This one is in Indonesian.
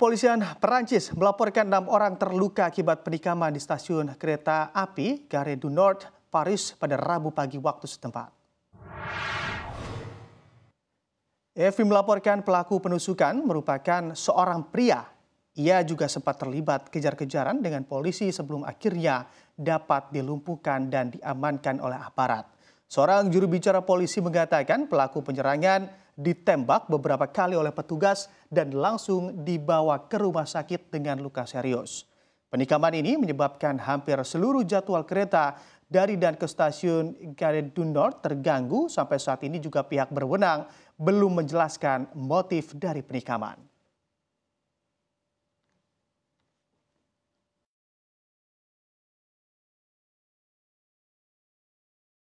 kepolisian Perancis melaporkan enam orang terluka akibat penikaman di stasiun kereta api Gare du Nord, Paris pada Rabu pagi waktu setempat. Evi melaporkan pelaku penusukan merupakan seorang pria. Ia juga sempat terlibat kejar-kejaran dengan polisi sebelum akhirnya dapat dilumpuhkan dan diamankan oleh aparat. Seorang juru bicara polisi mengatakan pelaku penyerangan ditembak beberapa kali oleh petugas dan langsung dibawa ke rumah sakit dengan luka serius. Penikaman ini menyebabkan hampir seluruh jadwal kereta dari dan ke stasiun Garden Nord terganggu sampai saat ini juga pihak berwenang belum menjelaskan motif dari penikaman.